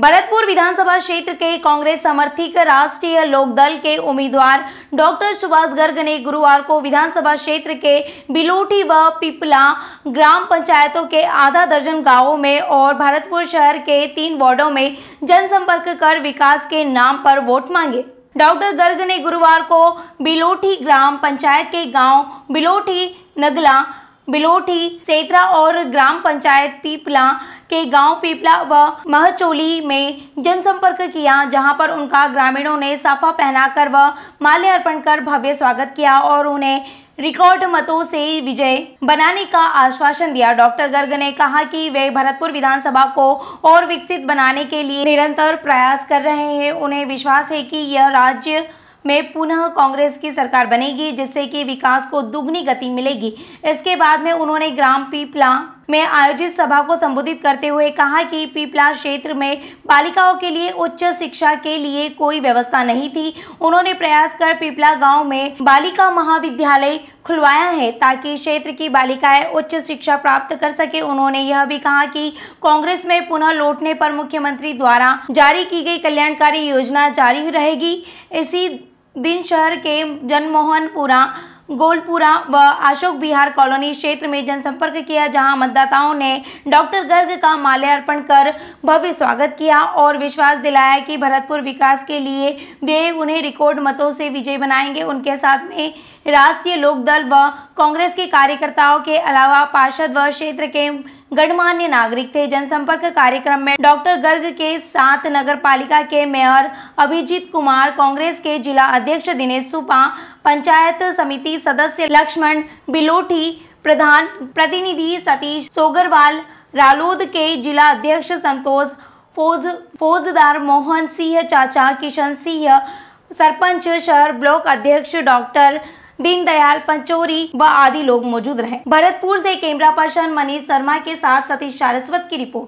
भरतपुर विधानसभा क्षेत्र के कांग्रेस समर्थित राष्ट्रीय लोकदल के उम्मीदवार डॉक्टर सुभाष गर्ग ने गुरुवार को विधानसभा क्षेत्र के बिलोटी व पिपला ग्राम पंचायतों के आधा दर्जन गांवों में और भरतपुर शहर के तीन वार्डो में जनसंपर्क कर विकास के नाम पर वोट मांगे डॉक्टर गर्ग ने गुरुवार को बिलोठी ग्राम पंचायत के गाँव बिलोठी नगला बिलोठी सेतरा और ग्राम पंचायत पीपला के गांव पीपला व महचोली में जनसंपर्क किया जहां पर उनका ग्रामीणों ने साफा पहनाकर व माल्यार्पण कर भव्य स्वागत किया और उन्हें रिकॉर्ड मतों से विजय बनाने का आश्वासन दिया डॉक्टर गर्ग ने कहा कि वे भरतपुर विधानसभा को और विकसित बनाने के लिए निरंतर प्रयास कर रहे हैं उन्हें विश्वास है कि यह राज्य में पुनः कांग्रेस की सरकार बनेगी जिससे कि विकास को दुगनी गति मिलेगी इसके बाद में उन्होंने ग्राम पीपला में आयोजित सभा को संबोधित करते हुए कहा कि पीपला क्षेत्र में बालिकाओं के लिए उच्च शिक्षा के लिए कोई व्यवस्था नहीं थी उन्होंने प्रयास कर पीपला गाँव में बालिका महाविद्यालय खुलवाया है ताकि क्षेत्र की बालिकाएं उच्च शिक्षा प्राप्त कर सके उन्होंने यह भी कहा कि कांग्रेस में पुनः लौटने पर मुख्यमंत्री द्वारा जारी की गई कल्याणकारी योजना जारी रहेगी इसी दिन शहर के जनमोहनपुरा गोलपुरा व अशोक बिहार कॉलोनी क्षेत्र में जनसंपर्क किया जहां मतदाताओं ने डॉक्टर गर्ग का माल्यार्पण कर भव्य स्वागत किया और विश्वास दिलाया कि भरतपुर विकास के लिए वे उन्हें रिकॉर्ड मतों से विजय बनाएंगे उनके साथ में राष्ट्रीय लोकदल व कांग्रेस के कार्यकर्ताओं के अलावा पार्षद व क्षेत्र के गणमान्य नागरिक थे जनसंपर्क कार्यक्रम में डॉक्टर गर्ग के साथ नगर पालिका के मेयर अभिजीत कुमार कांग्रेस के जिला अध्यक्ष दिनेश सुपा पंचायत समिति सदस्य लक्ष्मण बिलोठी प्रधान प्रतिनिधि सतीश सोगरवाल रालोद के जिला अध्यक्ष संतोष फौज फौजदार मोहन सिंह चाचा किशन सिंह सरपंच शहर ब्लॉक अध्यक्ष डॉक्टर दीनदयाल पंचोरी व आदि लोग मौजूद रहे भरतपुर से कैमरा पर्सन मनीष शर्मा के साथ सतीश सारस्वत की रिपोर्ट